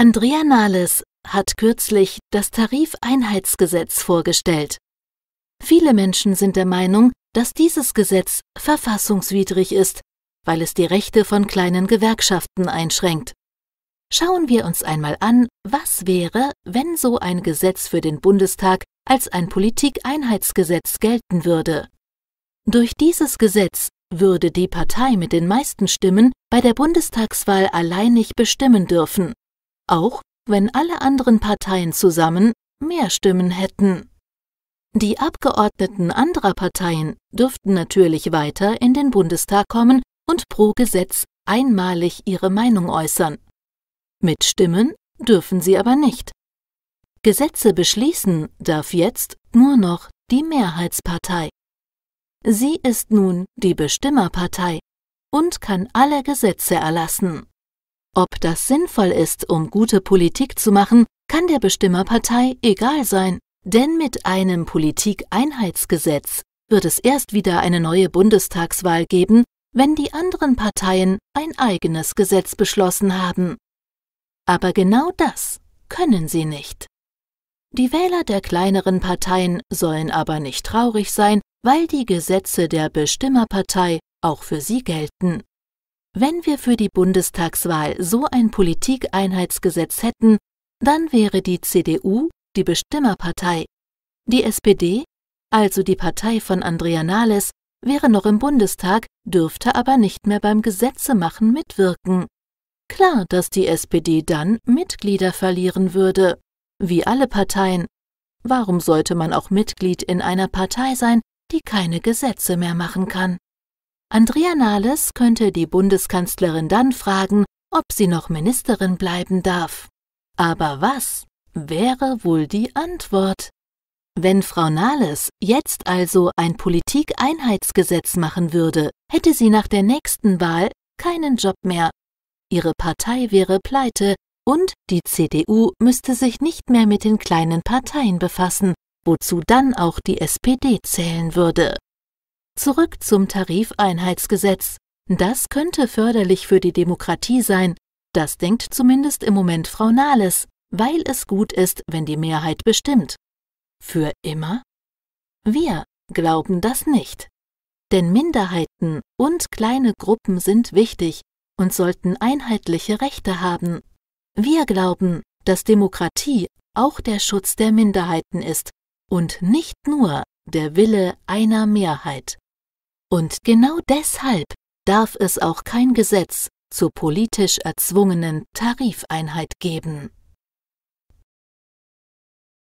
Andrea Nahles hat kürzlich das Tarifeinheitsgesetz vorgestellt. Viele Menschen sind der Meinung, dass dieses Gesetz verfassungswidrig ist, weil es die Rechte von kleinen Gewerkschaften einschränkt. Schauen wir uns einmal an, was wäre, wenn so ein Gesetz für den Bundestag als ein Politikeinheitsgesetz gelten würde. Durch dieses Gesetz würde die Partei mit den meisten Stimmen bei der Bundestagswahl alleinig bestimmen dürfen, auch wenn alle anderen Parteien zusammen mehr Stimmen hätten. Die Abgeordneten anderer Parteien dürften natürlich weiter in den Bundestag kommen und pro Gesetz einmalig ihre Meinung äußern. Mit Stimmen dürfen sie aber nicht. Gesetze beschließen darf jetzt nur noch die Mehrheitspartei. Sie ist nun die Bestimmerpartei und kann alle Gesetze erlassen. Ob das sinnvoll ist, um gute Politik zu machen, kann der Bestimmerpartei egal sein, denn mit einem Politikeinheitsgesetz wird es erst wieder eine neue Bundestagswahl geben, wenn die anderen Parteien ein eigenes Gesetz beschlossen haben. Aber genau das können sie nicht. Die Wähler der kleineren Parteien sollen aber nicht traurig sein, weil die Gesetze der Bestimmerpartei auch für sie gelten. Wenn wir für die Bundestagswahl so ein Politikeinheitsgesetz hätten, dann wäre die CDU die Bestimmerpartei. Die SPD, also die Partei von Andrea Nahles, wäre noch im Bundestag, dürfte aber nicht mehr beim Gesetzemachen mitwirken. Klar, dass die SPD dann Mitglieder verlieren würde, wie alle Parteien. Warum sollte man auch Mitglied in einer Partei sein, die keine Gesetze mehr machen kann? Andrea Nahles könnte die Bundeskanzlerin dann fragen, ob sie noch Ministerin bleiben darf. Aber was wäre wohl die Antwort? Wenn Frau Nahles jetzt also ein Politikeinheitsgesetz machen würde, hätte sie nach der nächsten Wahl keinen Job mehr. Ihre Partei wäre pleite und die CDU müsste sich nicht mehr mit den kleinen Parteien befassen, wozu dann auch die SPD zählen würde. Zurück zum Tarifeinheitsgesetz. Das könnte förderlich für die Demokratie sein. Das denkt zumindest im Moment Frau Nahles, weil es gut ist, wenn die Mehrheit bestimmt. Für immer? Wir glauben das nicht. Denn Minderheiten und kleine Gruppen sind wichtig und sollten einheitliche Rechte haben. Wir glauben, dass Demokratie auch der Schutz der Minderheiten ist und nicht nur der Wille einer Mehrheit. Und genau deshalb darf es auch kein Gesetz zur politisch erzwungenen Tarifeinheit geben.